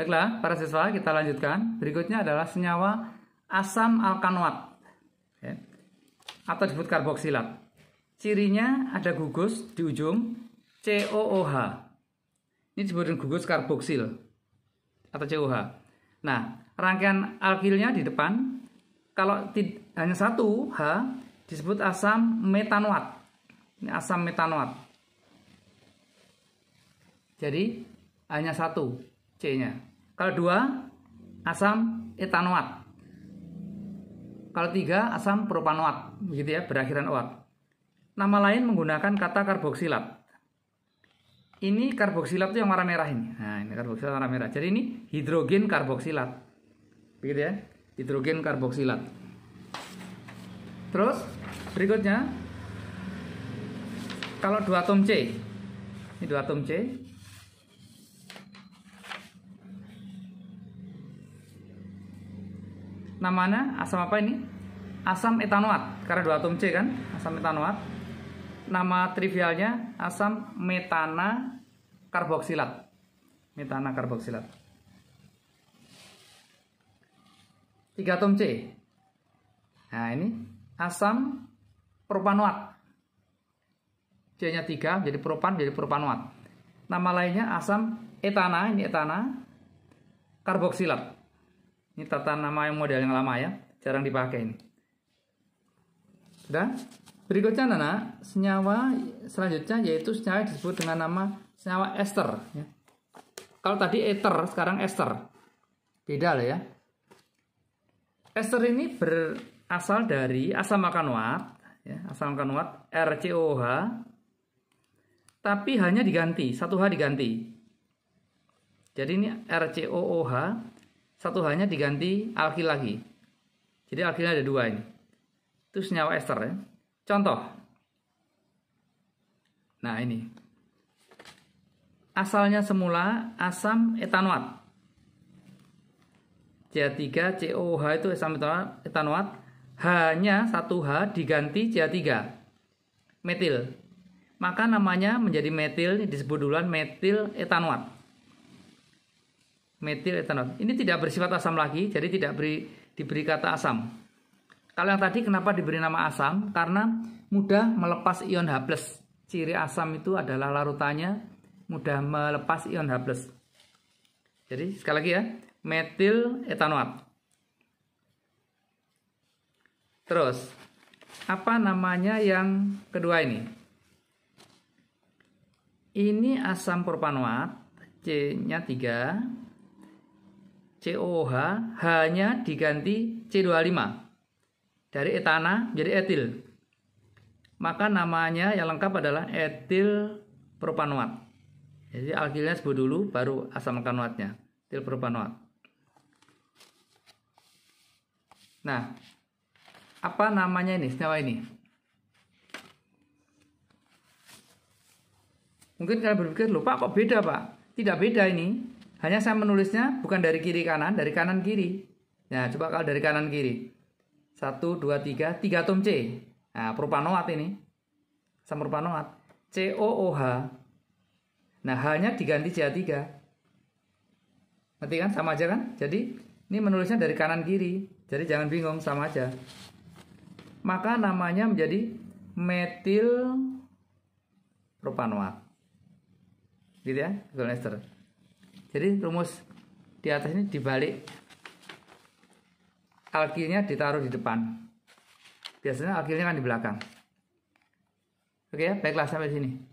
Baiklah, para siswa, kita lanjutkan. Berikutnya adalah senyawa asam alkanoat ya, atau disebut karboksilat. Cirinya ada gugus di ujung COOH. Ini disebut gugus karboksil atau COH. Nah, rangkaian alkilnya di depan kalau hanya satu H disebut asam metanoat. Ini asam metanoat. Jadi hanya satu C-nya. Kalau dua, asam etanoat. Kalau tiga, asam propanoat, begitu ya, berakhiran oat. Nama lain menggunakan kata karboksilat. Ini karboksilat itu yang warna merah ini. Nah, ini karboksilat warna merah. Jadi ini hidrogen karboksilat. Begitu ya, hidrogen karboksilat. Terus berikutnya kalau dua atom C. Ini dua atom C, namanya asam apa ini? Asam etanoat, karena dua atom C kan, asam etanoat. Nama trivialnya asam metana karboksilat. Metana karboksilat. Tiga atom C. Nah ini asam propanoat. C-nya tiga jadi propan, jadi propanoat. Nama lainnya asam etana, ini etana, karboksilat. Ini tata nama yang model yang lama ya, jarang dipakai ini. Sudah? Berikutnya nana senyawa selanjutnya yaitu senyawa disebut dengan nama senyawa ester. Ya. Kalau tadi ether, sekarang ester. Beda lah ya. Ester ini berasal dari asam akan ya, asam akan RCOH, tapi hanya diganti, satu H diganti. Jadi ini RCOOH satu halnya diganti alkil lagi. Jadi alkilnya ada dua ini. Itu senyawa ester ya. Contoh. Nah ini. Asalnya semula asam etanoat. ch 3 coh itu asam etanoat. Hanya satu H diganti CH3. Metil. Maka namanya menjadi metil disebut duluan metil etanoat metil etanol. Ini tidak bersifat asam lagi, jadi tidak beri, diberi kata asam. Kalau yang tadi kenapa diberi nama asam? Karena mudah melepas ion H+. Ciri asam itu adalah larutannya mudah melepas ion H+. Jadi sekali lagi ya, metil etanoat. Terus, apa namanya yang kedua ini? Ini asam propanoat, C-nya 3, COH hanya diganti C25 dari etana menjadi etil. Maka namanya yang lengkap adalah etil propanoat. Jadi alkilnya sebut dulu baru asam kanoatnya, etil propanoat. Nah, apa namanya ini senyawa ini? Mungkin kalian berpikir, lupa kok beda pak? Tidak beda ini, hanya saya menulisnya bukan dari kiri kanan, dari kanan kiri. Nah coba kalau dari kanan kiri. 1, 2, 3, 3 tom C. Nah, propanoat ini. sama propanoat. COOH. Nah, H-nya diganti CH3. Ngerti kan? Sama aja kan? Jadi, ini menulisnya dari kanan kiri. Jadi jangan bingung, sama aja. Maka namanya menjadi metil propanoat. Gitu ya, ester jadi rumus di atas ini dibalik alkilnya ditaruh di depan biasanya alkilnya kan di belakang oke ya baiklah sampai sini